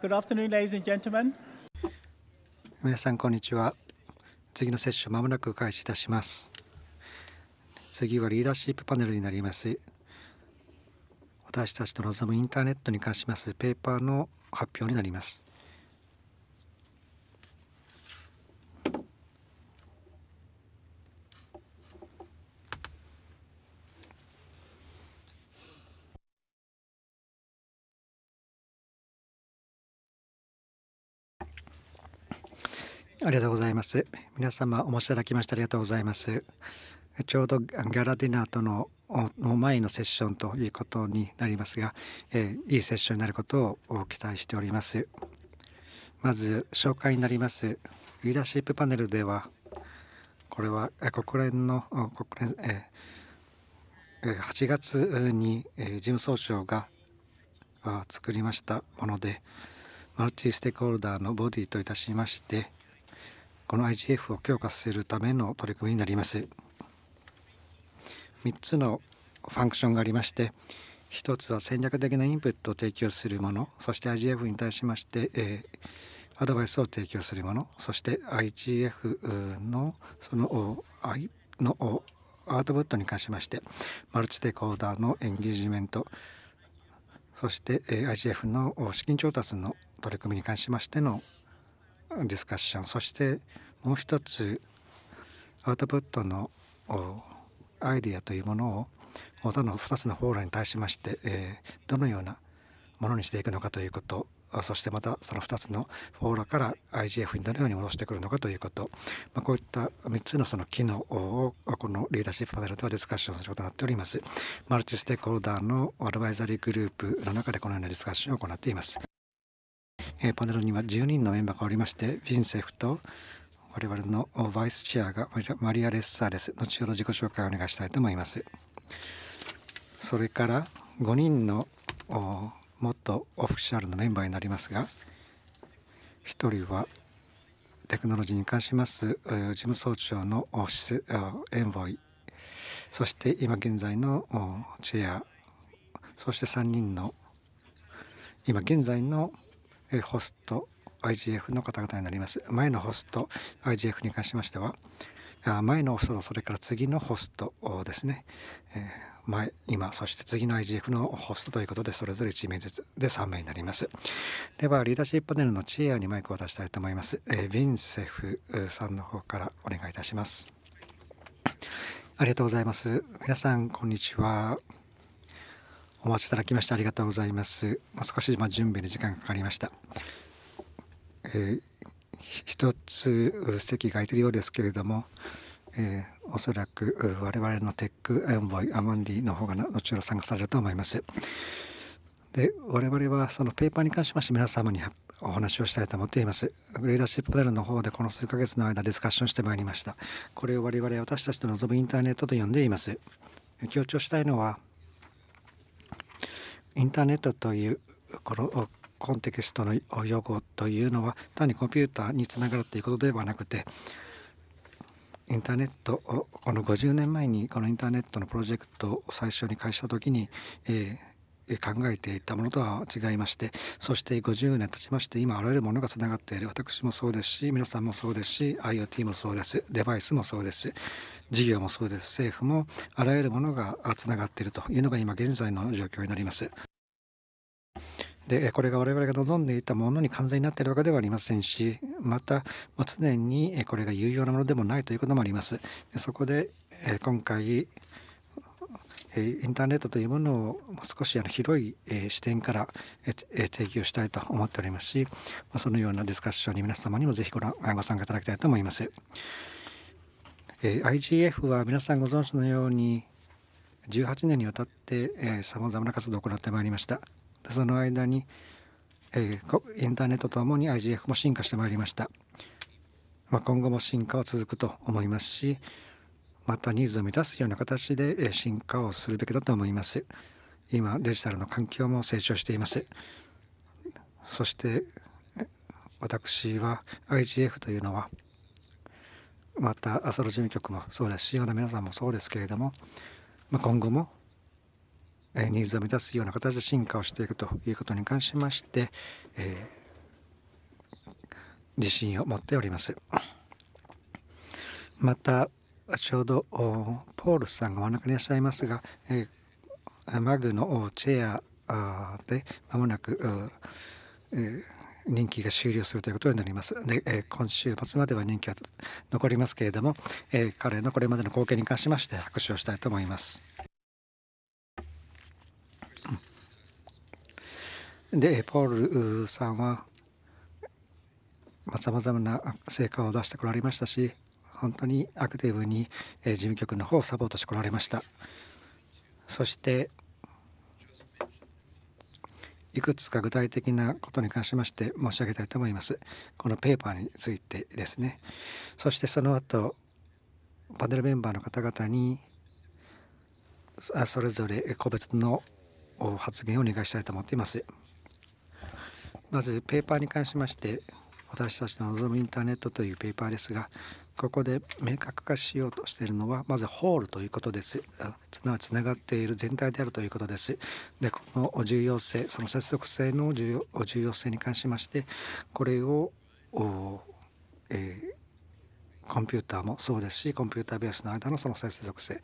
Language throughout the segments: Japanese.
good afternoon, ladies and gentlemen. 皆さん、こんにちは。次のセッション、まもなく開始いたします。次はリーダーシップパネルになります。私たちと望むインターネットに関しますペーパーの発表になります。ありがとうございます。皆様お持ちいただきましてありがとうございます。ちょうどギャラディナーとの前のセッションということになりますが、えー、いいセッションになることを期待しております。まず紹介になります。リーダーシップパネルでは、これは国連の国連、えー、8月に事務総長が作りましたもので、マルチステークホルダーのボディといたしまして、この IGF を強化するための取り組みになります3つのファンクションがありまして1つは戦略的なインプットを提供するものそして IGF に対しまして、えー、アドバイスを提供するものそして IGF のその I のアウトプットに関しましてマルチテコーダーのエンゲージメントそして IGF の資金調達の取り組みに関しましてのディスカッションそしてもう一つアウトプットのアイディアというものを他の2つのフォーラに対しまして、えー、どのようなものにしていくのかということそしてまたその2つのフォーラから IGF にどのように戻してくるのかということ、まあ、こういった3つのその機能をこのリーダーシップパネルではディスカッションすることになっておりますマルチステークホルダーのアドバイザリーグループの中でこのようなディスカッションを行っていますえー、パネルには10人のメンバーがおりましてヴィンセフと我々のバイスチェアがマリア・レッサーレス後ほど自己紹介をお願いしたいと思いますそれから5人のもっとオフィシャルのメンバーになりますが1人はテクノロジーに関します事務総長のエンボイそして今現在のチェアそして3人の今現在のえホスト IGF の方々になります。前のホスト IGF に関しましては、前のホストとそれから次のホストですね。え前、今、そして次の IGF のホストということで、それぞれ1名ずつで3名になります。では、リーダーシップパネルのチェアにマイクを出したいと思います。えヴィンセフさんの方からお願いいたします。ありがとうございます。皆さん、こんにちは。お待ちいただきましてありがとうございます。ま少しま準備に時間がかかりました。えー、一つ席が空いているようですけれども、えー、おそらく我々のテックエンボイアマンディの方が後ほど参加されると思います。で我々はそのペーパーに関しまして皆様にお話をしたいと思っています。リーダーシップパネルの方でこの数ヶ月の間ディスカッションしてまいりました。これを我々私たちと望むインターネットと呼んでいます。強調したいのはインターネットというこのコンテキストの用語というのは単にコンピューターにつながるということではなくてインターネットをこの50年前にこのインターネットのプロジェクトを最初に開始した時に、えー、考えていたものとは違いましてそして50年経ちまして今あらゆるものがつながっている私もそうですし皆さんもそうですし IoT もそうですデバイスもそうです事業もそうです政府もあらゆるものがつながっているというのが今現在の状況になります。でこれが我々が望んでいたものに完全になっているわけではありませんしまた常にこれが有用なものでもないということもあります。そこで今回インターネットというものをもう少しあの広い視点から提供したいと思っておりますしそのようなディスカッションに皆様にもぜひご覧ご参加いただきたいと思います。IGF は皆さんご存知のように18年にわたってさまざまな活動を行ってまいりました。その間にインターネットとともに IGF も進化してまいりました。ま今後も進化は続くと思いますしまたニーズを満たすような形で進化をするべきだと思います今デジタルの環境も成長していますそして私は IGF というのはまた朝の事務局もそうですしまた皆さんもそうですけれども、まあ、今後もニーズを満たすような形で進化をしていくということに関しまして、えー、自信を持っておりますまたちょうどポールさんが真ん中にいらっしゃいますが、えー、マグのチェアでまもなく、えー、任が終了するということになります。で、えー、今週末までは人気は残りますけれども、え彼のこれまでの貢献に関しまして拍手をしたいと思います。で、ポールさんはさまざまな成果を出してこられましたし、本当にアクティブに、え事務局の方をサポートしてこられましたそしていくつか具体的なことに関しまして申し上げたいと思いますこのペーパーについてですねそしてその後パネルメンバーの方々にそれぞれ個別の発言をお願いしたいと思っていますまずペーパーに関しまして私たちの望むインターネットというペーパーですがここで明確化しようとしているのはまずホールということですつながっている全体であるということですでこの重要性その接続性の重要性に関しましてこれを、えー、コンピューターもそうですしコンピューターベースの間のその接続性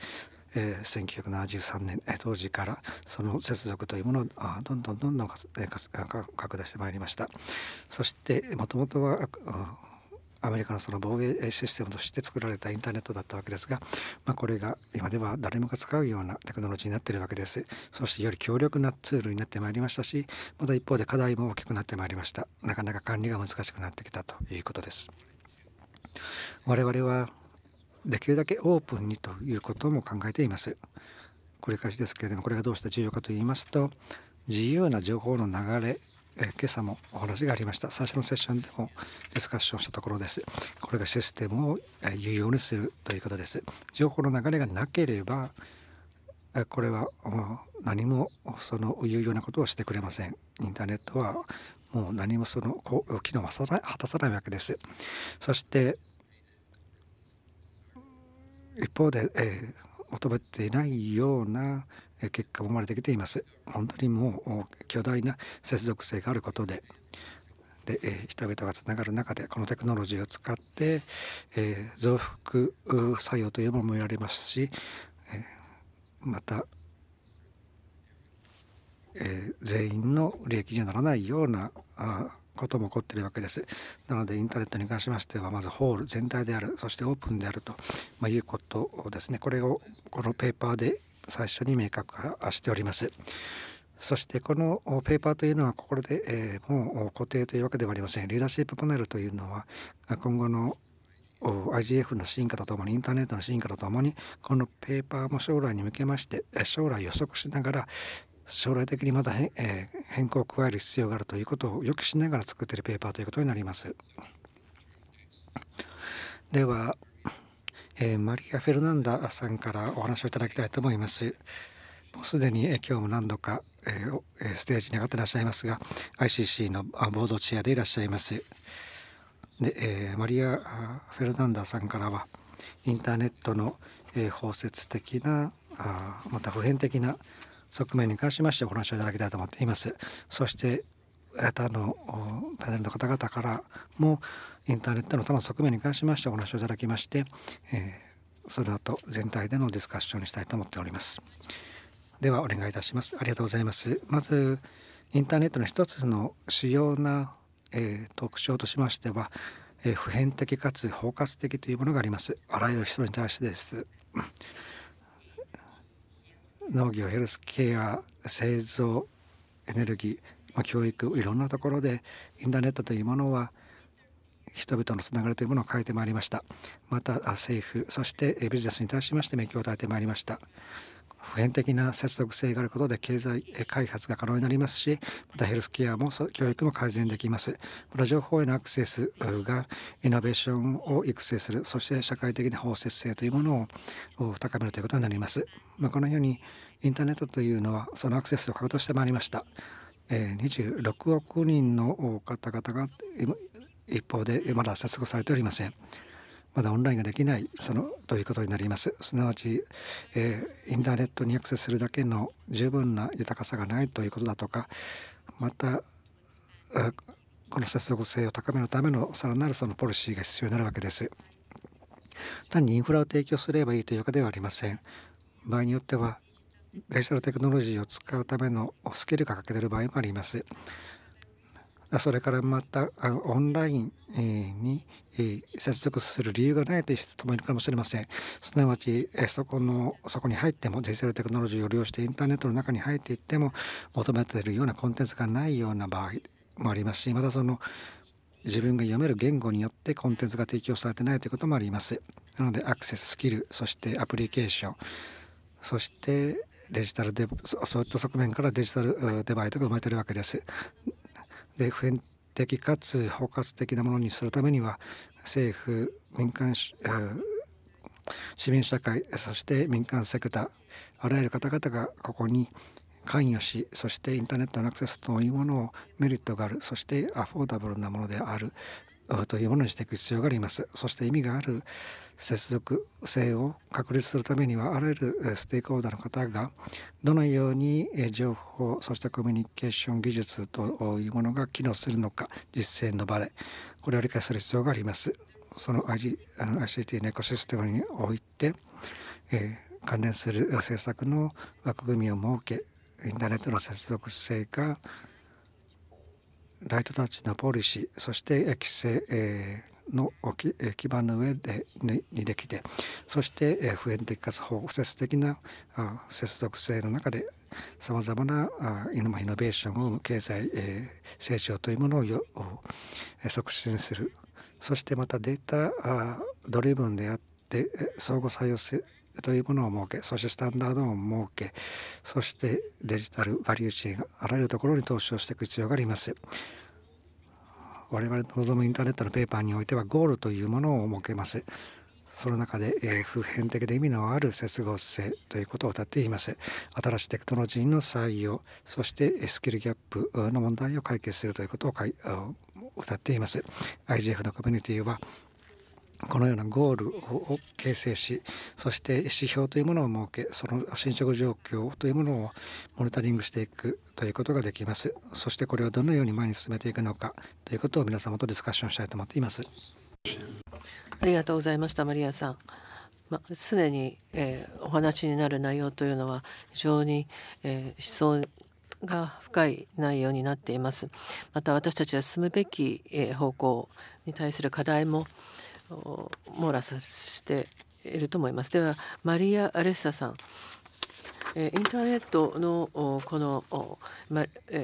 えー、1973年、当時からその接続というものをあどんどんどんどん、拡大してまいりましたそしてもともとはアメリカのその防衛システムとして作られたインターネットだったわけですが、まあ、これが今では誰もが使うようなテクノロジーになっているわけですそしてより強力なツールになってまいりましたしまた一方で課題も大きくなってまいりましたなかなか管理が難しくなってきたということです我々はできるだけオープンにということも考えています繰り返しですけれどもこれがどうして重要かと言いますと自由な情報の流れえ今朝もお話がありました最初のセッションでもディスカッションしたところですこれがシステムを、え有用にするということです情報の流れがなければ、えこれは何もその有用なことをしてくれませんインターネットはもう何もその機能は果たさないわけですそして一方で、え求めていないような結果も生まれてきています本当にもう巨大な接続性があることでで、え人々がつながる中でこのテクノロジーを使って、え増幅作用というものも見られますし、えまた、え全員の利益にはならないようなあことも起こっているわけです。なのでインターネットに関しましてはまずホール全体であるそしてオープンであると、まいうことですねこれをこのペーパーで最初に明確化しております。そしてこのペーパーというのはここで、えー、もう固定というわけではありません。リーダーシップパネルというのは今後の IGF の進化とともにインターネットの進化とともにこのペーパーも将来に向けまして将来予測しながら将来的にまた変,、えー、変更を加える必要があるということを予期しながら作っているペーパーということになります。ではえー、マリア・フェルナンダさんからお話をいただきたいと思います。もうすでに、えー、今日も何度か、えー、ステージに上がっていらっしゃいますが ICC のボードチェアでいらっしゃいます。で、えー、マリア・フェルナンダさんからはインターネットの、えー、包摂的なあまた普遍的な側面に関しましてお話をいただきたいと思っています。そして他のパネルの方々からもインターネットの他の側面に関しましてお話をいただきまして、えー、その後全体でのディスカッションにしたいと思っております。ではお願いいたします。ありがとうございます。まずインターネットの一つの主要な、えー、特徴としましては、えー、普遍的かつ包括的というものがあります。あらゆる人に対してです。農業、ヘルスケア、製造、エネルギー、ま教育いろんなところでインターネットというものは人々のつながりというものを変えてまいりましたまた政府そしてビジネスに対しまして免許を与えてまいりました普遍的な接続性があることで経済開発が可能になりますしまたヘルスケアも教育も改善できますまた情報へのアクセスがイノベーションを育成するそして社会的な包摂性というものを高めるということになります、まあ、このようにインターネットというのはそのアクセスを可能としてまいりました26億人の方々が一方でまだ接合されておりません。まだオンラインができないそのということになります。すなわち、えー、インターネットにアクセスするだけの十分な豊かさがないということだとか、また、この接続性を高めるためのさらなるそのポリシーが必要になるわけです。単にインフラを提供すればいいというわけではありません。場合によってはデジタルテクノロジーを使うためのスキルが欠けている場合もあります。それからまたオンラインに接続する理由がないという人もいるかもしれません。すなわちそこのそこに入ってもデジタルテクノロジーを利用してインターネットの中に入っていっても求めているようなコンテンツがないような場合もありますしまたその自分が読める言語によってコンテンツが提供されてないということもあります。なのでアクセススキルそしてアプリケーションそしてデジタルデそういった側面からデジタルデバイトが生まれてるわけです。で普遍的かつ包括的なものにするためには政府民間市民社会そして民間セクターあらゆる方々がここに関与しそしてインターネットのアクセスというものをメリットがあるそしてアフォーダブルなものであるというものにしていく必要がありますそして意味がある接続性を確立するためにはあらゆるステークホルダーの方がどのように情報そしてコミュニケーション技術というものが機能するのか実践の場でこれを理解する必要がありますその ICT のエコシステムにおいて、えー、関連する政策の枠組みを設けインターネットの接続性がライトタッチなポリシーそして規制、えー、の基盤の上でにできてそして、えー、普遍的かつ包摂的なあ接続性の中でさまざまなあイノイノベーションを生む経済、えー、成長というものをよ促進するそしてまたデータあドリブンであって相互作用性というものを設けそしてスタンダードを設けそしてデジタルバリューチェーンあらゆるところに投資をしていく必要があります。我々の望むインターネットのペーパーにおいてはゴールというものを設けます。その中で、えー、普遍的で意味のある接合性ということを謳っています。新しいテクノロジーの採用、そしてスキルギャップの問題を解決するということを謳っています。IGF のコミュニティはこのようなゴールを形成しそして指標というものを設けその進捗状況というものをモニタリングしていくということができますそしてこれをどのように前に進めていくのかということを皆様とディスカッションしたいと思っていますありがとうございましたマリアさんま常に、えー、お話になる内容というのは非常に、えー、思想が深い内容になっていますまた私たちは進むべき、えー、方向に対する課題も、網羅させていると思います。ではマリア・アレッサさんインターネットのこの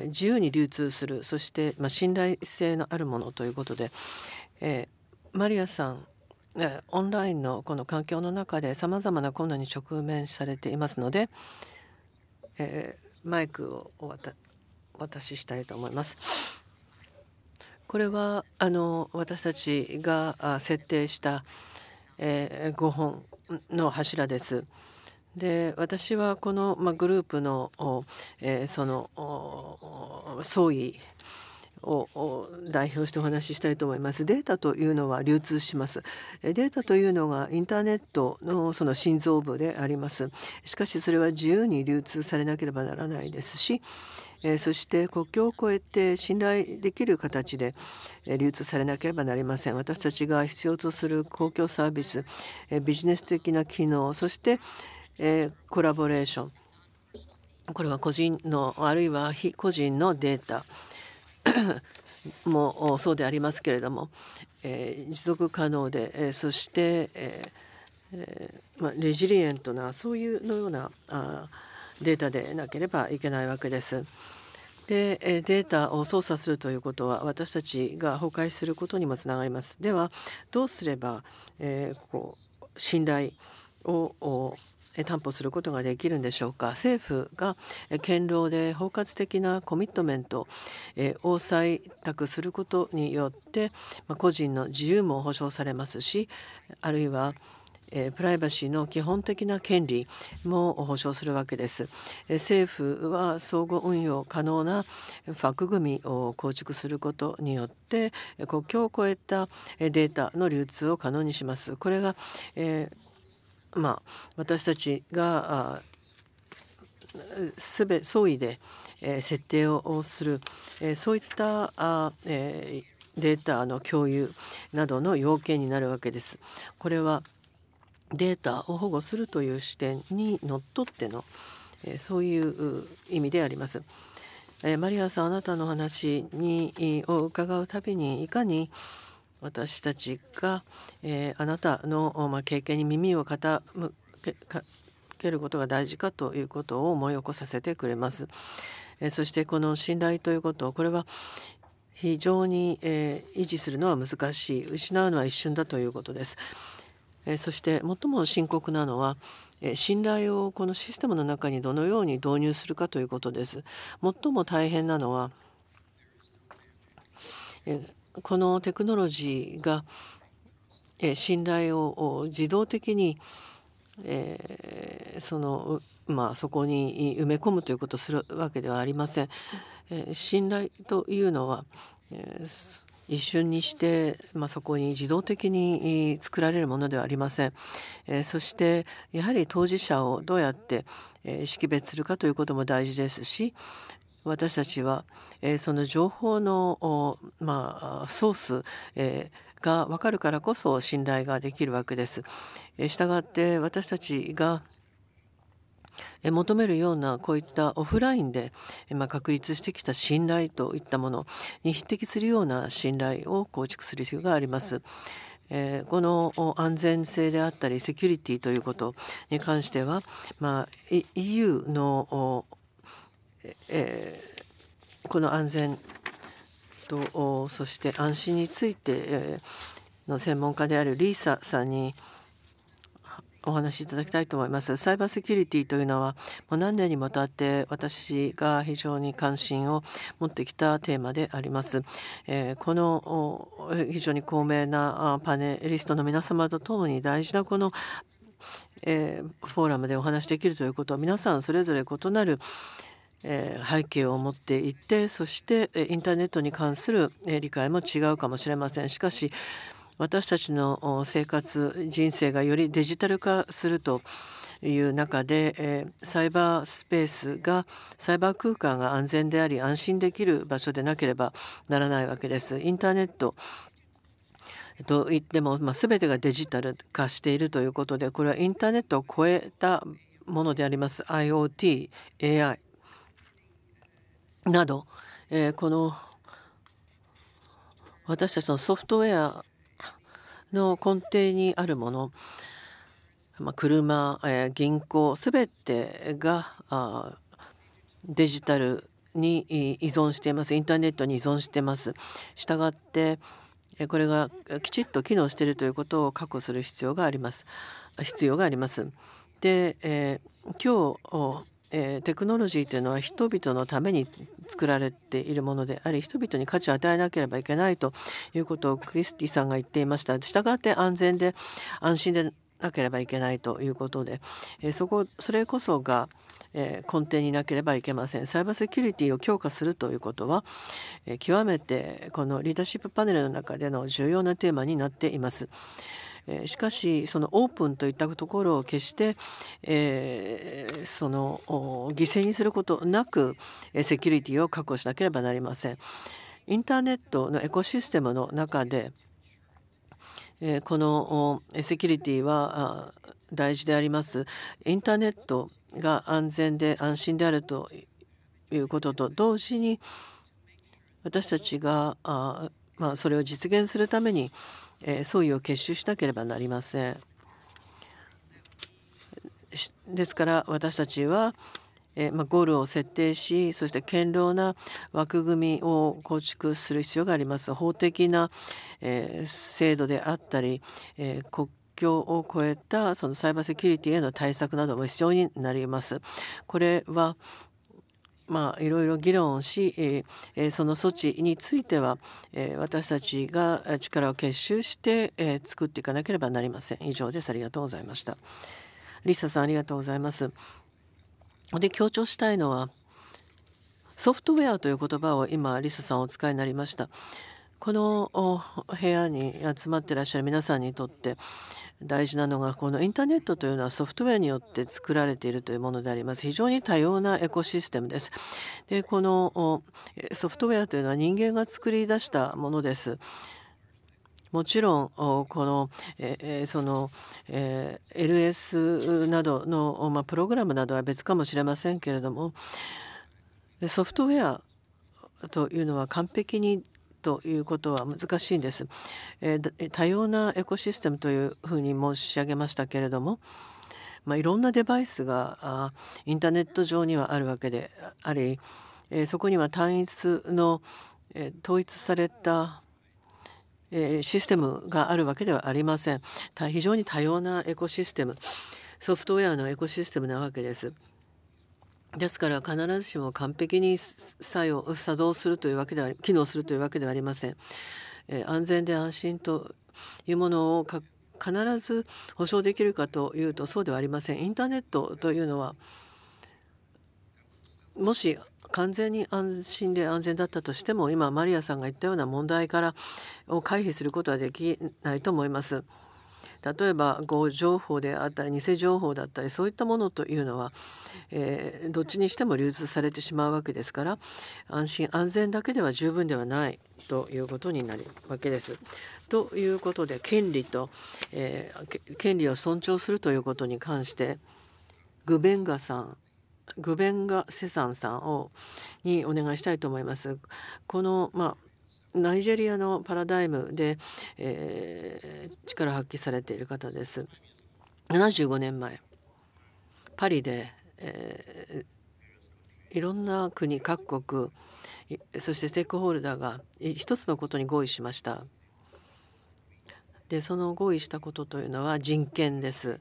自由に流通するそして信頼性のあるものということでマリアさんオンラインのこの環境の中でさまざまな困難に直面されていますのでマイクをお渡ししたいと思います。これはあの私たちが設定した、え5本の柱です。で私はこの、まグループの、えその総意を代表してお話ししたいと思います。データというのは流通します。データというのがインターネットのその心臓部であります。しかしそれは自由に流通されなければならないですし、えそして国境を越えて信頼できる形で流通されなければなりません私たちが必要とする公共サービス、えビジネス的な機能そして、えコラボレーションこれは個人のあるいは非個人のデータもそうでありますけれども、え持続可能で、えそして、えまレジリエントなそういうのようなあデータでなければいけないわけです。でデータを操作するということは私たちが崩壊することにもつながります。ではどうすれば、えー、こう信頼を担保することができるんでしょうか政府が堅牢で包括的なコミットメントを採択することによって個人の自由も保障されますしあるいはプライバシーの基本的な権利も保障するわけです。政府は相互運用可能な枠組みを構築することによって国境を越えたデータの流通を可能にします。これが、えー、まあ、私たちがすべ総意で設定をするそういったあ、えーデータの共有などの要件になるわけです。これはデータを保護するという視点にのっとってのそういう意味であります。マリアさんあなたの話にを伺うたびにいかに私たちが、えあなたの、ま経験に耳を傾けることが大事かということを思い起こさせてくれます。えそしてこの信頼ということこれは非常に、え維持するのは難しい失うのは一瞬だということです。えそして最も深刻なのはえ信頼をこのシステムの中にどのように導入するかということです。最も大変なのはえこのテクノロジーがえ信頼を自動的にえそのまあそこに埋め込むということをするわけではありません。え信頼というのは一瞬にして、まあ、そこに自動的に作られるものではありません、えー、そしてやはり当事者をどうやって、え識別するかということも大事ですし私たちは、えー、その情報の、まあ、ソース、えーが分かるからこそ信頼ができるわけです。したがって私たちが求めるようなこういったオフラインで確立してきた信頼といったものに匹敵するような信頼を構築する必要があります。えこの安全性であったりセキュリティということに関しては、まあ、EU の、えこの安全とそして安心について、の専門家であるリーサさんに、お話しいただきたいと思います。サイバーセキュリティというのはもう何年にもたって私が非常に関心を持ってきたテーマであります。えー、この非常に高名なパネリストの皆様とともに大事なこの、えー、フォーラムでお話できるということは皆さんそれぞれ異なるえ背景を持っていてそしてインターネットに関する理解も違うかもしれません。しかし私たちの生活人生がよりデジタル化するという中で、サイバースペースがサイバー空間が安全であり安心できる場所でなければならないわけです。インターネットといっても、まあ、全てがデジタル化しているということでこれはインターネットを超えたものであります IoT、AI など、えー、この私たちのソフトウェアの根底にあるもの、まあ、車、えー、銀行すべてがあデジタルに依存していますインターネットに依存しています。したがってこれがきちっと機能しているということを確保する必要があります。必要があります。で、えー、今日えー、テクノロジーというのは人々のために作られているものであり人々に価値を与えなければいけないということをクリスティさんが言っていましたしたがって安全で安心でなければいけないということで、えー、そこそれこそが、えー、根底になければいけませんサイバーセキュリティを強化するということは、え極めてこのリーダーシップパネルの中での重要なテーマになっています。えしかしそのオープンといったところを決して、えー、その犠牲にすることなくセキュリティを確保しなければなりません。インターネットのエコシステムの中でこのセキュリティは大事であります。インターネットが安全で安心であるということと同時に私たちがまそれを実現するために総意を結集しなければなりません。ですから私たちはまゴールを設定しそして堅牢な枠組みを構築する必要があります法的な、え制度であったり、え国境を越えたそのサイバーセキュリティへの対策なども必要になりますこれは、まあ、いろいろ議論をし、えー、その措置については、えー、私たちが力を結集して、えー、作っていかなければなりません。以上です。ありがとうございました。リサさんありがとうございます。で強調したいのはソフトウェアという言葉を今リサさんお使いになりました。この部屋に集まっていらっしゃる皆さんにとって大事なのがこのインターネットというのはソフトウェアによって作られているというものであります非常に多様なエコシステムですでこのソフトウェアというのは人間が作り出したものですもちろんこのその LS などの、まプログラムなどは別かもしれませんけれどもソフトウェアというのは完璧にということは難しいんです。えー、多様なエコシステムというふうに申し上げましたけれども、まあ、いろんなデバイスがインターネット上にはあるわけであり、えー、そこには単一の、えー、統一されたシステムがあるわけではありません。非常に多様なエコシステムソフトウェアのエコシステムなわけです。ですから必ずしも完璧に作用作動するというわけでは機能するというわけではありません。え安全で安心というものを必ず保証できるかというとそうではありません。インターネットというのはもし完全に安心で安全だったとしても今マリアさんが言ったような問題からを回避することはできないと思います。例えば誤情報であったり偽情報だったりそういったものというのは、えー、どっちにしても流通されてしまうわけですから安心安全だけでは十分ではないということになるわけです。ということで権利と、えー、権利を尊重するということに関してグベンガさんグベンガ・セサンさんをにお願いしたいと思います。この、まあナイジェリアのパラダイムで、えー、力発揮されている方です。75年前パリで、えー、いろんな国各国そしてステークホルダーが一つのことに合意しました。でその合意したことというのは人権です。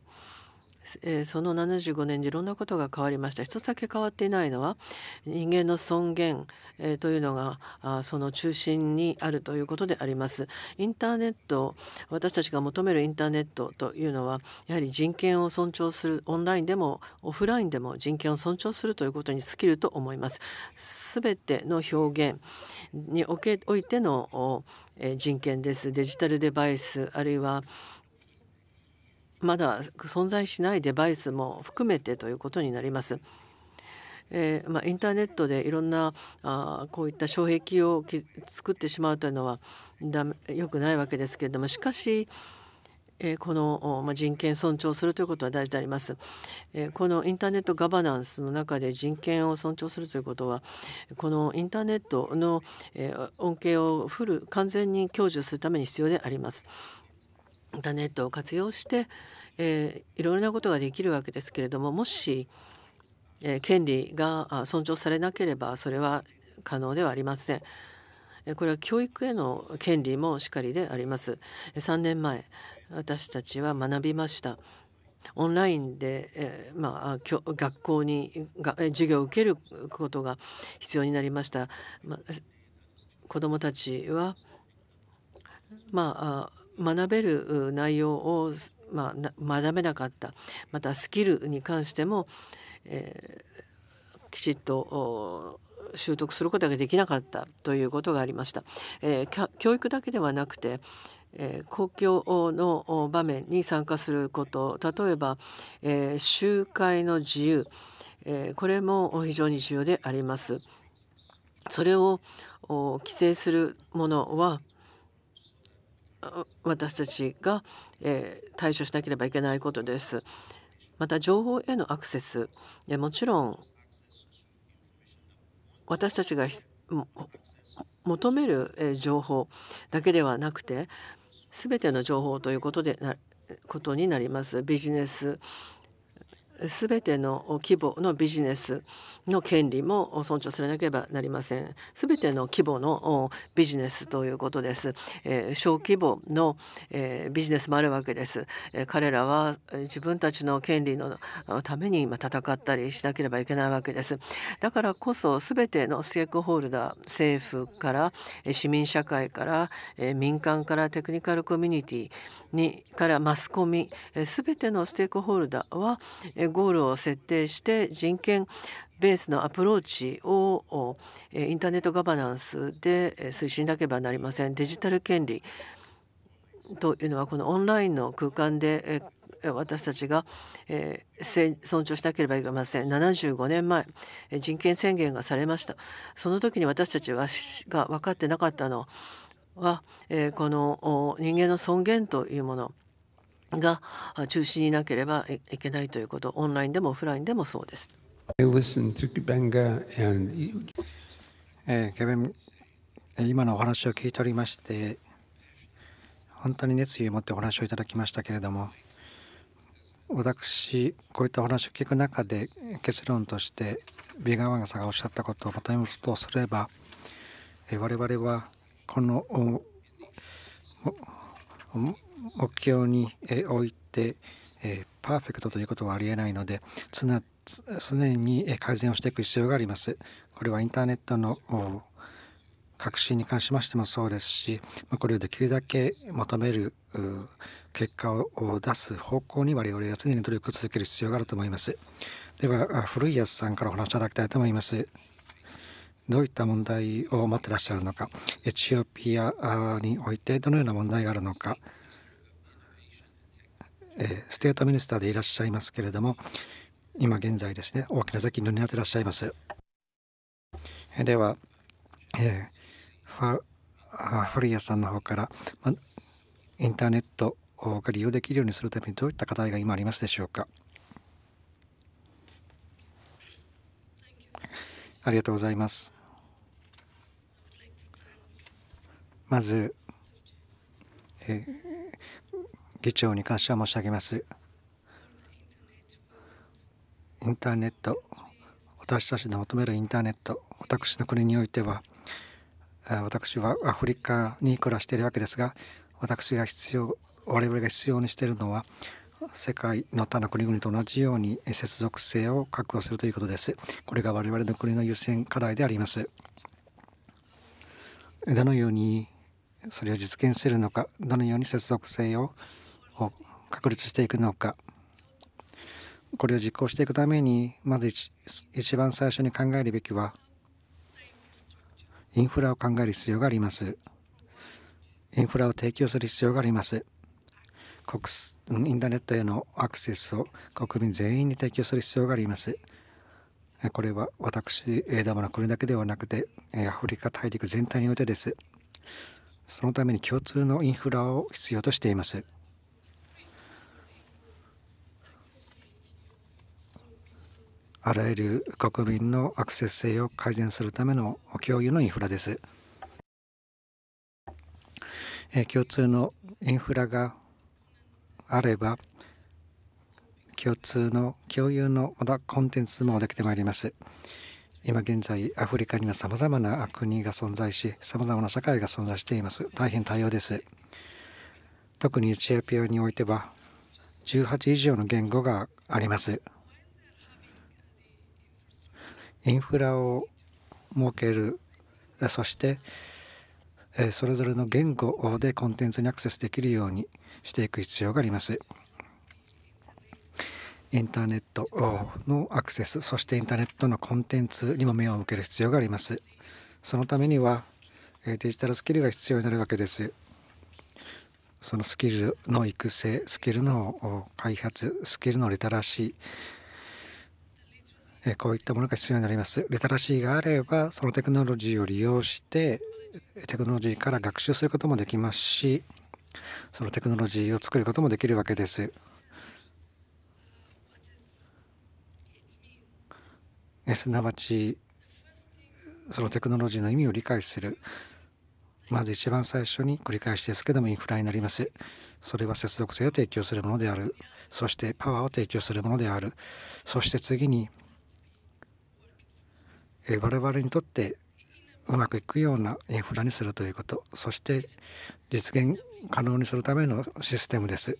えー、その75年でいろんなことが変わりました一つだけ変わっていないのは人間の尊厳、えー、というのがあその中心にあるということでありますインターネット私たちが求めるインターネットというのはやはり人権を尊重するオンラインでもオフラインでも人権を尊重するということに尽きると思います全ての表現におけおいての人権ですデジタルデバイスあるいはまだ存在しないデバイスも含めてということになります。えーまあ、インターネットでいろんなあこういった障壁をき作ってしまうというのはだめよくないわけですけれどもしかし、えー、この、まあ、人権尊重するということは大事であります、えー、このインターネットガバナンスの中で人権を尊重するということはこのインターネットの、えー、恩恵をフル完全に享受するために必要であります。インターネットを活用して、えー、いろいろなことができるわけですけれどももし、えー、権利が尊重されなければそれは可能ではありません。これは教育への権利もしっかりであります。3年前私たちは学びました。オンラインで、えー、まあ、学校にが授業を受けることが必要になりました。まあ、子どもたちはまあ、学べる内容を、まあ、学べなかったまたスキルに関しても、えー、きちっと習得することができなかったということがありました。えー、教育だけではなくて、え公共の場面に参加すること例えば、えー、集会の自由、えー、これも非常に重要であります。それを規制するものは私たちが、え対処しなければいけないことです。また情報へのアクセスもちろん私たちが求める情報だけではなくて全ての情報ということでなことになります。ビジネス全ての規模のビジネスの権利も尊重されなければなりません。全ての規模のビジネスということです。小規模のビジネスもあるわけです。彼らは自分たちの権利のために戦ったりしなければいけないわけです。だからこそ全てのステークホルダー政府から市民社会から民間からテクニカルコミュニティにからマスコミ全てのステークホルダーはゴールを設定して人権ベースのアプローチをインターネットガバナンスで推進なければなりません。デジタル権利というのはこのオンラインの空間で私たちが、え尊重しなければいけません75年前人権宣言がされましたその時に私たちが分かってなかったのは、えこの人間の尊厳というものが中止になければいけないということオンラインでもオフラインでもそうです。え今のお話を聞いておりまして本当に熱意を持ってお話をいただきましたけれども私こういったお話を聞く中で結論としてビガワンさがおっしゃったことをまとめるとすれば我々はこの目標に、えー、いて、えパーフェクトということはありえないので常に改善をしていく必要があります。これはインターネットの革新に関しましてもそうですしこれをできるだけ求める結果を出す方向に我々は常に努力を続ける必要があると思います。では古い谷さんからお話いただきたいと思います。どういった問題を持ってらっしゃるのかエチオピアにおいてどのような問題があるのかえステートミニスターでいらっしゃいますけれども今現在ですね大きな責任になっていらっしゃいます。えでは、えー、ファフリアさんの方から、ま、インターネットを利用できるようにするためにどういった課題が今ありますでしょうか。ありがとうございます。まず、えー議長に感謝申し上げますインターネット私たちの求めるインターネット私の国においては私はアフリカに暮らしているわけですが私が必要我々が必要にしているのは世界の他の国々と同じように接続性を確保するということですこれが我々の国の優先課題でありますどのようにそれを実現するのかどのように接続性をを確立していくのかこれを実行していくためにまず一番最初に考えるべきはインフラを考える必要がありますインフラを提供する必要があります国インターネットへのアクセスを国民全員に提供する必要がありますこれは私枝葉の国だけではなくてアフリカ大陸全体においてですそのために共通のインフラを必要としていますあらゆる国民のアクセス性を改善するための共有のインフラです。共通のインフラがあれば共通の共有のコンテンツもできてまいります。今現在アフリカにはさまざまな国が存在しさまざまな社会が存在しています大変多様です特にエチオピアにおいては18以上の言語がありますインフラを設けるそしてそれぞれの言語でコンテンツにアクセスできるようにしていく必要がありますインターネットのアクセスそしてインターネットのコンテンツにも目を向ける必要がありますそのためにはデジタルスキルが必要になるわけですそのスキルの育成スキルの開発スキルのリタラシーこういったものが必要になります。リテラシーがあれば、そのテクノロジーを利用して、テクノロジーから学習することもできますし、そのテクノロジーを作ることもできるわけです。すなわち、そのテクノロジーの意味を理解する。まず一番最初に繰り返しですけどもインフラになります。それは接続性を提供するものである。そしてパワーを提供するものである。そして次にえ我々にとってうまくいくようなインフラにするということそして実現可能にするためのシステムです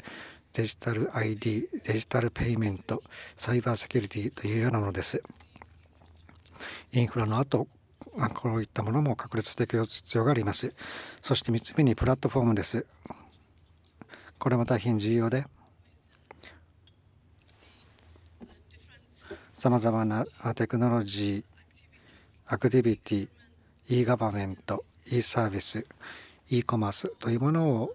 デジタル ID デジタルペイメントサイバーセキュリティというようなものですインフラの後こういったものも確立していく必要がありますそして3つ目にプラットフォームですこれも大変重要でさまざまなテクノロジーアクティビティ、e ガバメント、e サービス、e コマースというものを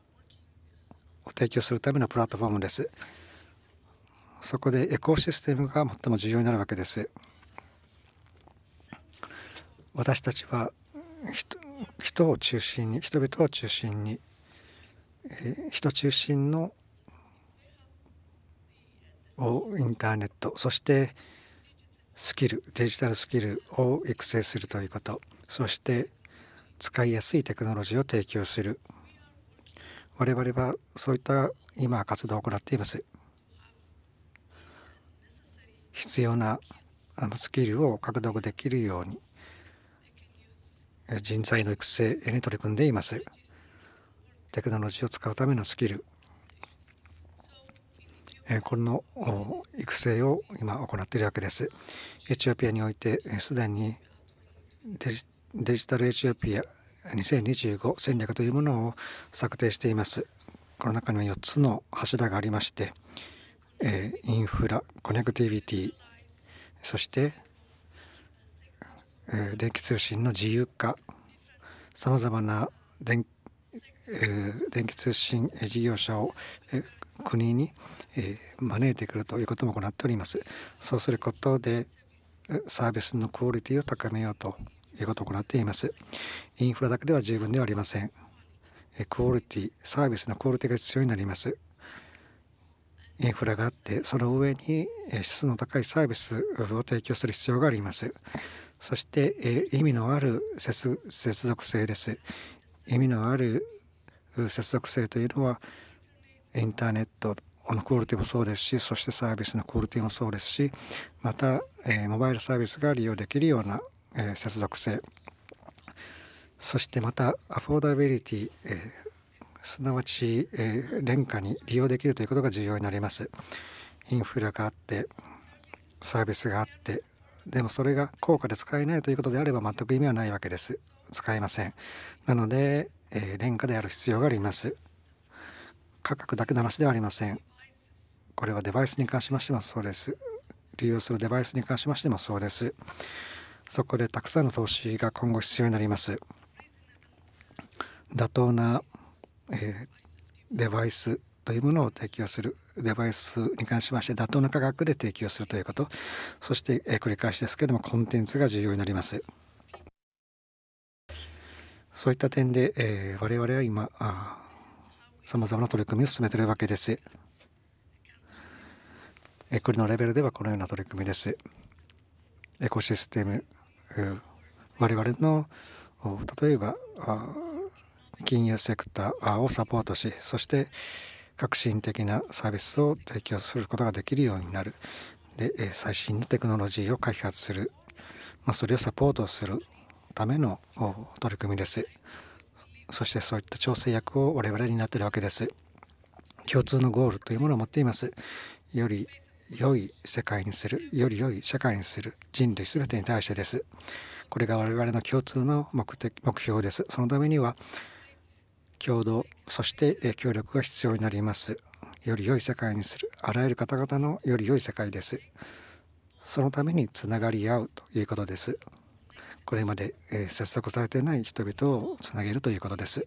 提供するためのプラットフォームです。そこでエコシステムが最も重要になるわけです。私たちは人を中心に人々を中心に、え人中心のインターネットそしてスキルデジタルスキルを育成するということそして使いやすいテクノロジーを提供する我々はそういった今活動を行っています必要なスキルを獲得できるように人材の育成に取り組んでいますテクノロジーを使うためのスキルこの育成を今行っているわけです。エチオピアにおいてすでにデジタルエチオピア2025戦略というものを策定しています。この中には4つの柱がありまして、えインフラ、コネクティビティ、そして、え電気通信の自由化、さまざまな電気電気通信事業者を国に招いてくるということも行っております。そうすることでサービスのクオリティを高めようということを行っています。インフラだけでは十分ではありません。クオリティ、サービスのクオリティが必要になります。インフラがあってその上に質の高いサービスを提供する必要がありますそして意味のある接続性です意味のある接続性というのはインターネットのクオリティもそうですしそしてサービスのクオリティもそうですしまた、えモバイルサービスが利用できるような、え接続性そしてまたアフォーダビリティ、えすなわち、え廉価に利用できるということが重要になりますインフラがあってサービスがあってでもそれが効果で使えないということであれば全く意味はないわけです使えませんなのでえー、廉価である必要があります。価格だけの話ではありません。これはデバイスに関しましてもそうです。利用するデバイスに関しましてもそうです。そこでたくさんの投資が今後必要になります。妥当な、えー、デバイスというものを提供するデバイスに関しまして妥当な価格で提供するということそして、えー、繰り返しですけどもコンテンツが重要になります。そういった点で、えー、我々は今さまざまな取り組みを進めているわけです。え国のレベルではこのような取り組みです。エコシステム我々の例えば金融セクターをサポートしそして革新的なサービスを提供することができるようになるで最新のテクノロジーを開発する、まあ、それをサポートするための取り組みですそしてそういった調整役を我々になっているわけです共通のゴールというものを持っていますより良い世界にするより良い社会にする人類全てに対してですこれが我々の共通の目的目標ですそのためには共同そして協力が必要になりますより良い世界にするあらゆる方々のより良い世界ですそのためにつながり合うということですこれまで、え接続されていない人々をつなげるということです。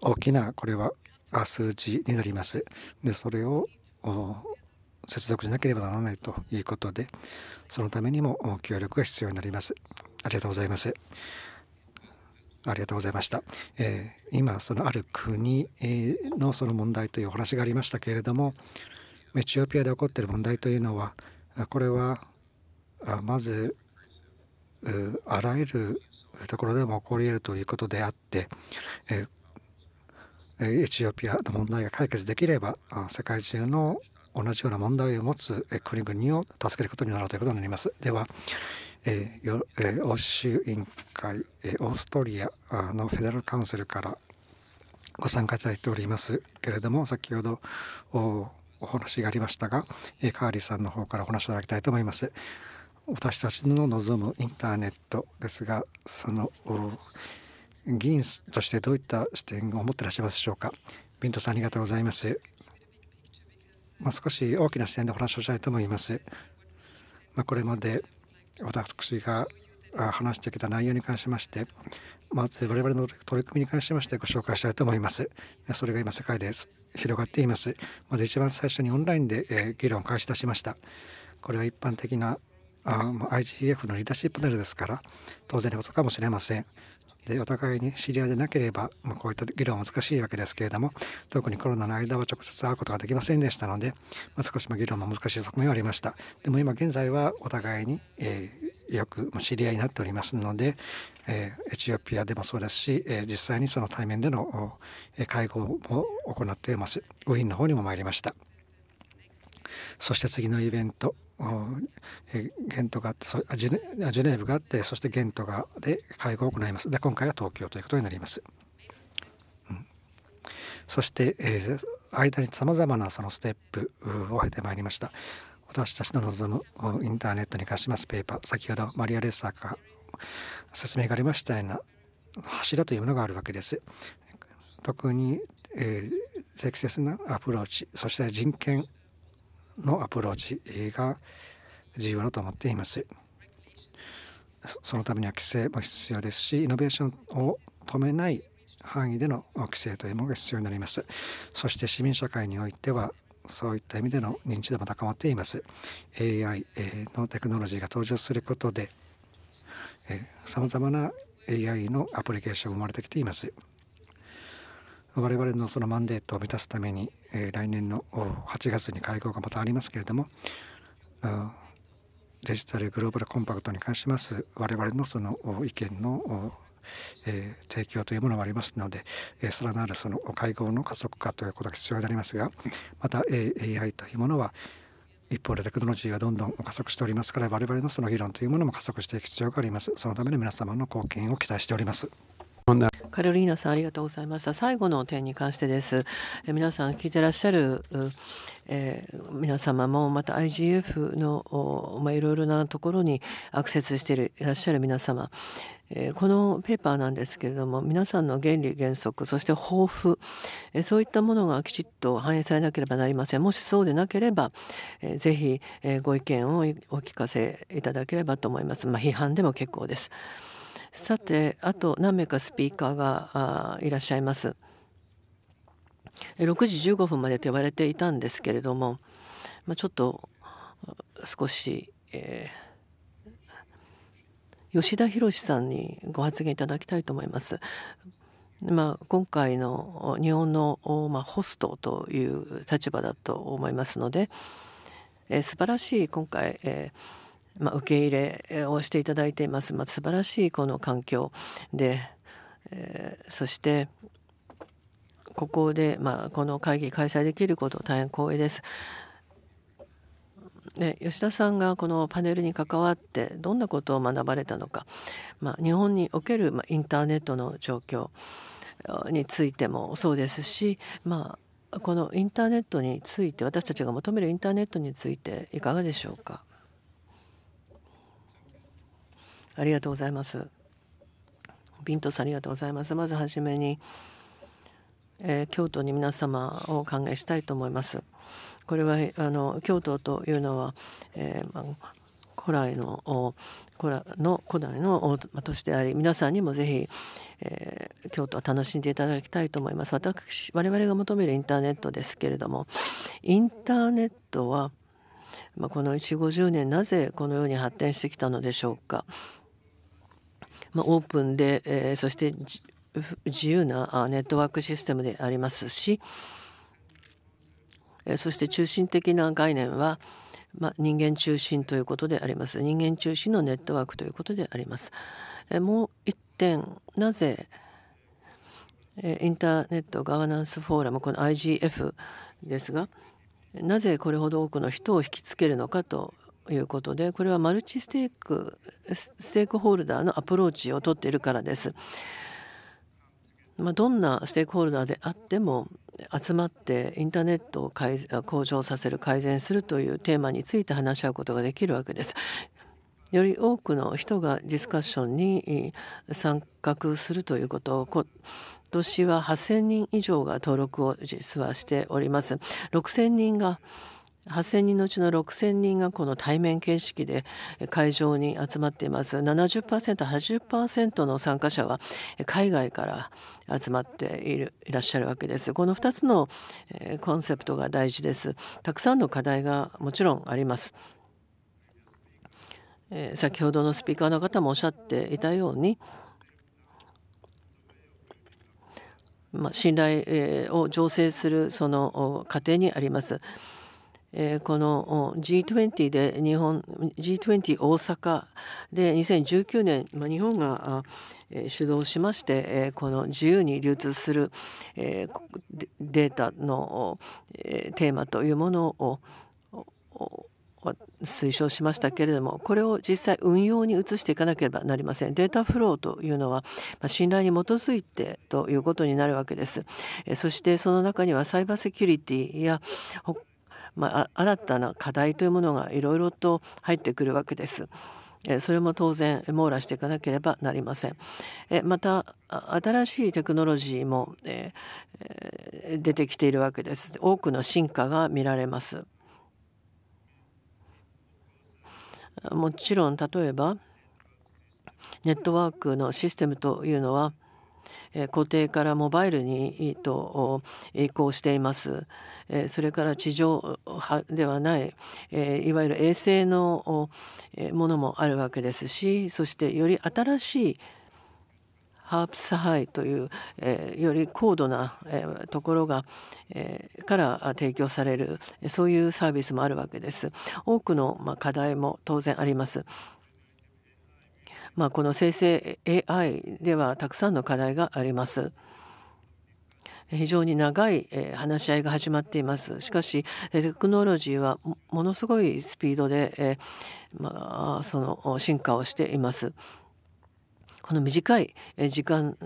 大きなこれは数字になります。でそれを接続しなければならないということでそのためにも協力が必要になります。ありがとうございます。ありがとうございました。えー、今そのある国のその問題というお話がありましたけれどもエチオピアで起こっている問題というのはこれはまずあらゆるところでも起こり得るということであってエチオピアの問題が解決できれば世界中の同じような問題を持つ国々を助けることになるということになります。では、えー、欧州委員会オーストリアのフェデラルカウンセルからご参加いただいておりますけれども先ほどお話がありましたがカーリーさんの方からお話をいただきたいと思います。私たちの望むインターネットですがその議員としてどういった視点を持ってらっしゃいますでしょうかビントさんありがとうございますまあ、少し大きな視点でお話をしたいと思います、まあ、これまで私が話してきた内容に関しましてまず我々の取り組みに関しましてご紹介したいと思います。それが今世界で広がっています。まず一番最初にオンラインで議論を開始いたしました。これは一般的な IGF のリーダーシップネルですから当然のことかもしれません。でお互いに知り合いでなければ、まあ、こういった議論は難しいわけですけれども特にコロナの間は直接会うことができませんでしたので、まあ、少しも議論も難しい側面はありましたでも今現在はお互いに、えー、よく知り合いになっておりますので、えー、エチオピアでもそうですし、えー、実際にその対面での会合も行っていますウィーンの方にも参りましたそして次のイベントゲントがあってジュネーブがあってそしてゲントがで会合を行いますで今回は東京ということになります、うん、そして、えー、間にさまざまなそのステップを経てまいりました私たちの望むインターネットに貸しますペーパー先ほどマリア・レッサーから説明がありましたような柱というものがあるわけです特に、えー、適切なアプローチそして人権のアプローチが重要だと思っています。そのためには規制も必要ですし、イノベーションを止めない範囲での規制というものが必要になります。そして市民社会においては、そういった意味での認知度も高まっています。AI のテクノロジーが登場することで、さまざまな AI のアプリケーションが生まれてきています。我々のそのマンデートを満たすために、えー、来年の8月に会合がまたありますけれどもデジタルグローバルコンパクトに関します我々のその意見のえー、提供というものもありますので、えー、さらなるその会合の加速化ということが必要になりますがまた、AI というものは一方でテクノロジーがどんどん加速しておりますから我々のその議論というものも加速していく必要がありますそのための皆様の貢献を期待しております。カロリーナさんありがとうございました最後の点に関してです皆さん聞いてらっしゃる、えー、皆様もまた IGF のまあいろいろなところにアクセスしていらっしゃる皆様このペーパーなんですけれども皆さんの原理原則そして抱負そういったものがきちっと反映されなければなりませんもしそうでなければぜひご意見をお聞かせいただければと思います、まあ、批判でも結構です。さてあと何名かスピーカーがいらっしゃいます6時15分までと言われていたんですけれども、まあ、ちょっと少し、えー、吉田博さんにご発言いただきたいと思います。まあ、今回の日本の、まあ、ホストという立場だと思いますので、えー、素晴らしい今回、えーまあ、受け入れをしていただいています、まあ、素晴らしいこの環境で、えー、そしてここで、まあ、この会議開催できること大変光栄です。で吉田さんがこのパネルに関わってどんなことを学ばれたのか、まあ、日本における、まインターネットの状況についてもそうですし、まあ、このインターネットについて私たちが求めるインターネットについていかがでしょうか。ありがとうございます。ビントさんありがとうございます。まずはじめに、えー、京都に皆様を歓迎したいと思います。これはあの京都というのは、えー、まあ、古来の古来の古代の都市であり皆さんにもぜひ、えー、京都を楽しんでいただきたいと思います私我々が求めるインターネットですけれどもインターネットは、まあ、この1 5 0年なぜこのように発展してきたのでしょうかまあ、オープンで、えー、そして自由なあネットワークシステムでありますし、えー、そして中心的な概念は、まあ、人間中心ということであります人間中心のネットワークということであります。えー、もう一点なぜインターネットガバナンスフォーラムこの IGF ですがなぜこれほど多くの人を引きつけるのかということでこれはマルチステークステークホルダーのアプローチをとっているからです。まあ、どんなステークホルダーであっても集まってインターネットを向上させる改善するというテーマについて話し合うことができるわけです。より多くの人がディスカッションに参画するということを今年は8,000人以上が登録を実はしております。6 0 0 0人が8,000人のうちの6,000人がこの対面形式で会場に集まっています 70%80% の参加者は海外から集まっているいらっしゃるわけですこの2つのコンセプトが大事ですたくさんの課題がもちろんあります先ほどのスピーカーの方もおっしゃっていたようにまあ、信頼を醸成するその過程にあります。えこの G20 で日本 G20 大阪で2019年、ま日本が主導しましてこの自由に流通するデータのテーマというものを推奨しましたけれどもこれを実際運用に移していかなければなりませんデータフローというのは信頼に基づいてということになるわけですそしてその中にはサイバーセキュリティやまあ、新たな課題というものがいろいろと入ってくるわけです。それも当然網羅していかなければなりません。また新しいテクノロジーも出てきているわけです。多くの進化が見られます。もちろん例えばネットワークのシステムというのは固定からモバイルにと移行しています。えそれから地上派ではない、えいわゆる衛星のものもあるわけですしそしてより新しいハープスハイという、えー、より高度な、えー、ところが、えー、から提供されるそういうサービスもあるわけです。多くの、まあ、課題も当然あります。まあ、この生成 AI ではたくさんの課題があります。非常に長い話し合いが始まっていますしかしテクノロジーはものすごいスピードで、まあ、その進化をしていますこの短い時間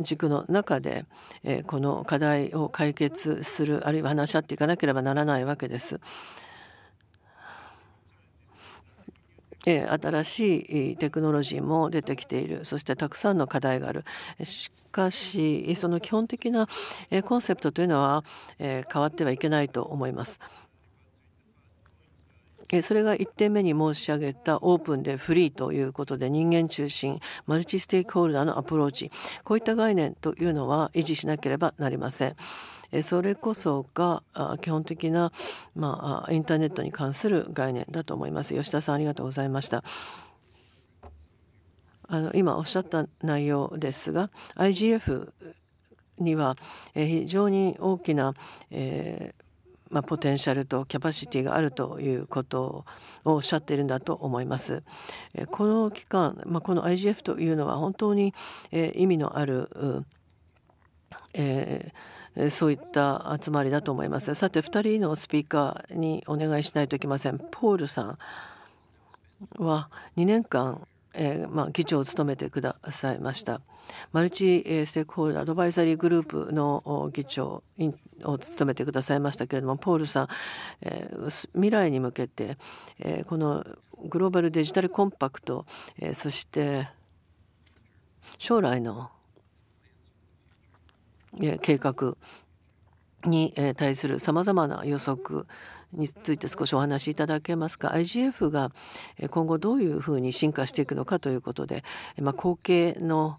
軸の中で、えこの課題を解決するあるいは話し合っていかなければならないわけです。新しいテクノロジーも出てきているそしてたくさんの課題があるしかしその基本的なコンセプトというのは変わってはいけないと思います。それが1点目に申し上げたオープンでフリーということで人間中心マルチステークホルダーのアプローチこういった概念というのは維持しなければなりません。それこそが基本的な、まあ、インターネットに関する概念だと思います。吉田さんありがとうございました。あの今おっしゃった内容ですが IGF には非常に大きな、えーまあ、ポテンシャルとキャパシティがあるということをおっしゃっているんだと思います。この期間、まあ、この IGF というのは本当に、えー、意味のある、えー、そういった集まりだと思います。さて2人のスピーカーにお願いしないといけません。ポールさんは2年間えー、まあ、議長を務めてくださいましたマルチ、えー、ステークホルアドバイザリーグループの議長を務めてくださいましたけれどもポールさん、えー、未来に向けて、えー、このグローバルデジタルコンパクト、えー、そして将来の計画に対するさまざまな予測について少しお話しいただけますか IGF が今後どういうふうに進化していくのかということで、まあ、後継の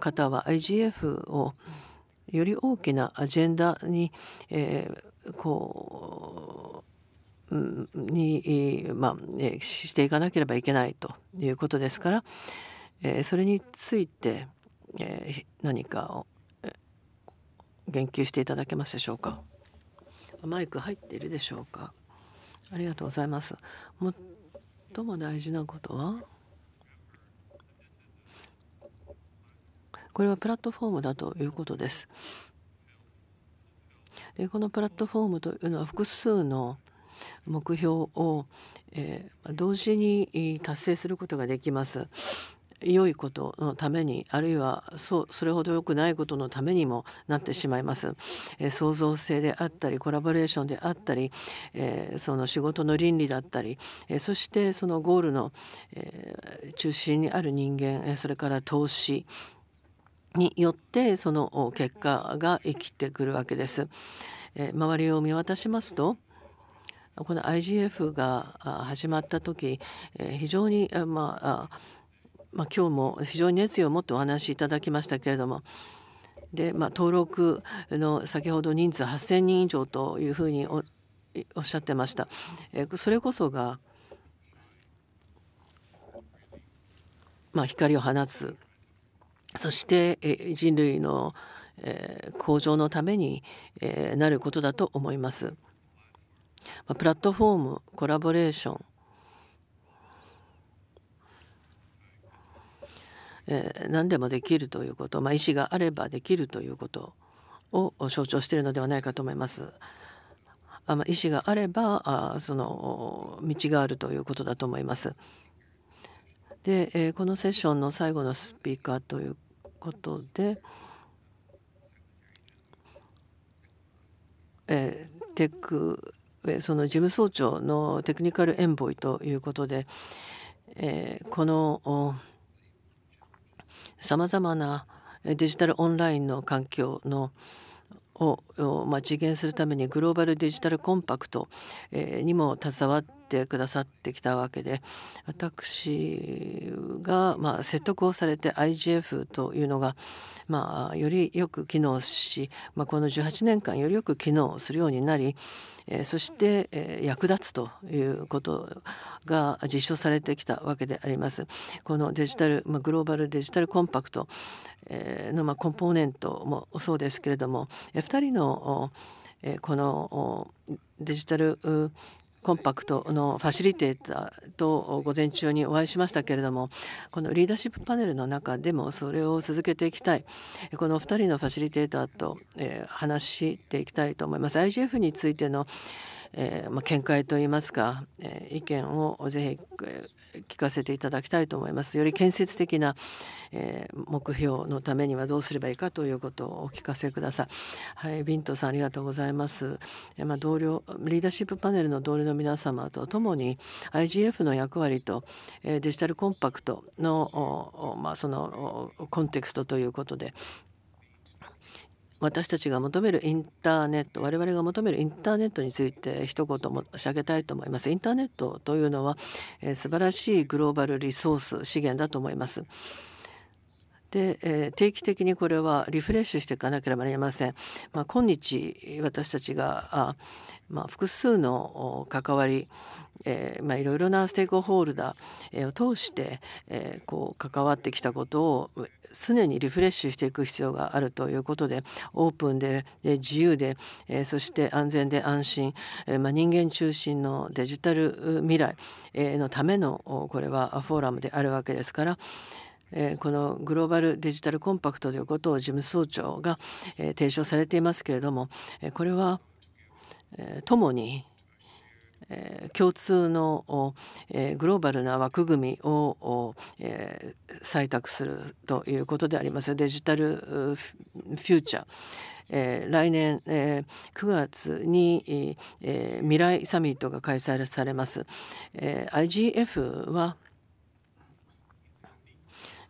方は IGF をより大きなアジェンダに、えー、こう、に、まあ、していかなければいけないということですから、えー、それについて、えー、何かを言及していただけますでしょうかマイク入っているでしょうかありがとうございます最も大事なことはこれはプラットフォームだということですでこのプラットフォームというのは複数の目標を、えー、同時に達成することができます良いことのためにあるいはそうそれほど良くないことのためにもなってしまいます。え創造性であったりコラボレーションであったり、えその仕事の倫理だったり、えそしてそのゴールの、え中心にある人間えそれから投資によってその結果が生きてくるわけです。え周りを見渡しますとこの IGF が始まった時非常にまあまあ、今日も非常に熱意を持ってお話しいただきましたけれどもで、まあ、登録の先ほど人数8,000人以上というふうにおっしゃってました。えそれこそが、まあ、光を放つそして人類の向上のためになることだと思います。プラットフォームコラボレーションえー、何でもできるということ、まあ、意思があればできるということを象徴しているのではないかと思います。あまあ、意思があればあその道があるということだと思います。で、えー、このセッションの最後のスピーカーということで、えー、テックその事務総長のテクニカルエンボイということで、えー、このさまざまなデジタルオンラインの環境のを、まあ、実現するためにグローバルデジタルコンパクトにも携わってくださってきたわけで私が、まあ、説得をされて IGF というのが、まあ、よりよく機能し、まあ、この18年間よりよく機能するようになり、えー、そして、えー、役立つということが実証されてきたわけであります。このデジタル、まあ、グローバルデジタルコンパクトの、まあ、コンポーネントもそうですけれども2人のこのデジタルコンパクトのファシリテーターと午前中にお会いしましたけれどもこのリーダーシップパネルの中でもそれを続けていきたいこの2人のファシリテーターと、えー、話していきたいと思います。IGF についてのえーまあ、見解といいますか、えー、意見をぜひ、え聞かせていただきたいと思います。より建設的な、えー、目標のためにはどうすればいいかということをお聞かせください。はい、ビントさんありがとうございます。えまあ、同僚リーダーシップパネルの同僚の皆様とともに IGF の役割と、えー、デジタルコンパクトのまあそのコンテクストということで私たちが求めるインターネット我々が求めるインターネットについて一言申し上げたいと思いますインターネットというのは、えー、素晴らしいグローバルリソース資源だと思いますで、えー、定期的にこれはリフレッシュしていかなければなりません、まあ、今日私たちがあ、まあ、複数の関わり、えまあ、いろいろなステークホルダーを通して、えこう関わってきたことを常にリフレッシュしていく必要があるということでオープンで自由で、えそして安全で安心、えまあ、人間中心のデジタル未来、えのためのこれはフォーラムであるわけですからこのグローバルデジタルコンパクトということを事務総長が提唱されていますけれどもこれは共にえ共通の、えグローバルな枠組みを、え採択するということでありますデジタルフューチャー。え来年、え9月に、え未来サミットが開催されます。え IGF は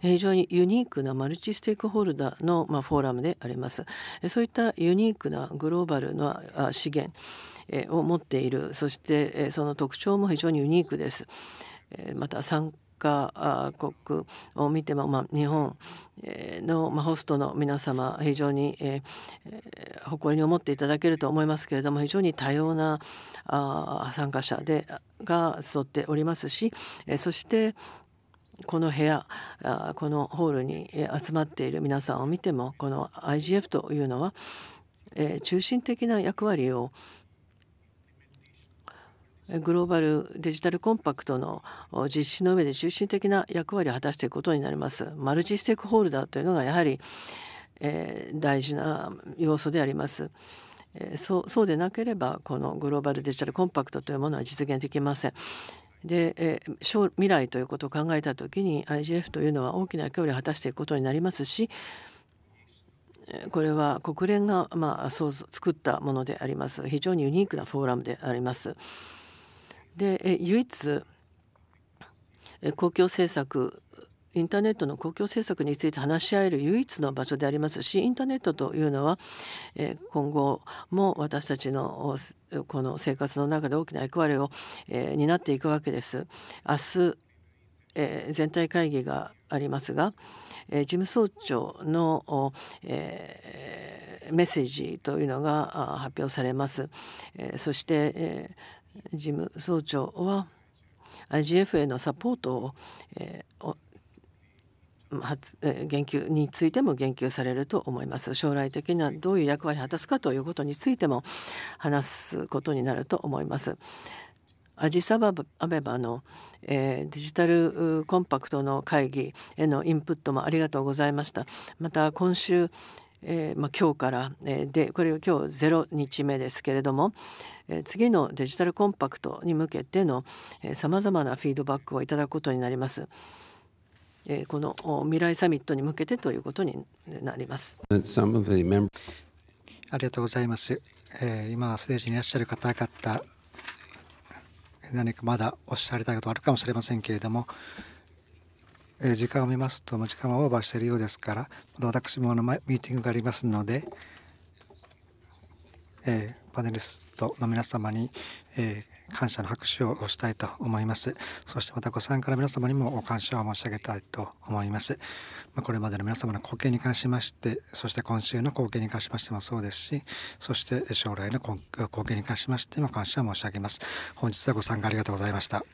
非常にユニークなマルチステークホルダーの、まフォーラムであります。そういったユニークなグローバルな資源を持っているそしてその特徴も非常にユニークです。また参加国を見ても、まあ、日本の、ホストの皆様非常に、誇りに思っていただけると思いますけれども非常に多様な参加者でが集っておりますし、そしてこの部屋このホールに集まっている皆さんを見てもこの IGF というのは、中心的な役割をグローバルデジタルコンパクトの実施の上で中心的な役割を果たしていくことになります。マルチステークホルダーというのがやはり、えー、大事な要素であります。えー、そうそうでなければこのグローバルデジタルコンパクトというものは実現できません。で、えー、未来ということを考えた時に IGF というのは大きな役割を果たしていくことになりますしこれは国連が、まあ、そう作ったものであります非常にユニークなフォーラムであります。で唯一公共政策インターネットの公共政策について話し合える唯一の場所でありますしインターネットというのは今後も私たちのこの生活の中で大きな役割を担っていくわけです。明日全体会議がありますが事務総長のメッセージというのが発表されます。そして事務総長は IGF へのサポートを、えー、発言及についても言及されると思います将来的にはどういう役割を果たすかということについても話すことになると思いますアジサバアベバの、えー、デジタルコンパクトの会議へのインプットもありがとうございましたまた今週、えー、ま今日から、えー、でこれ今日0日目ですけれども、次のデジタルコンパクトに向けてのさまざまなフィードバックをいただくことになります。この未来サミットに向けてということになります。ありがとうございます。え今ステージにいらっしゃる方々何かまだおっしゃりたいことあるかもしれませんけれども、え時間を見ますと時間はオーバーしているようですからま私ものミーティングがありますので、えーパネリストの皆様に、えー、感謝の拍手をしたいと思いますそしてまたご参加の皆様にもお感謝を申し上げたいと思いますまこれまでの皆様の貢献に関しましてそして今週の貢献に関しましてもそうですしそして将来の貢献に関しましても感謝を申し上げます本日はご参加ありがとうございました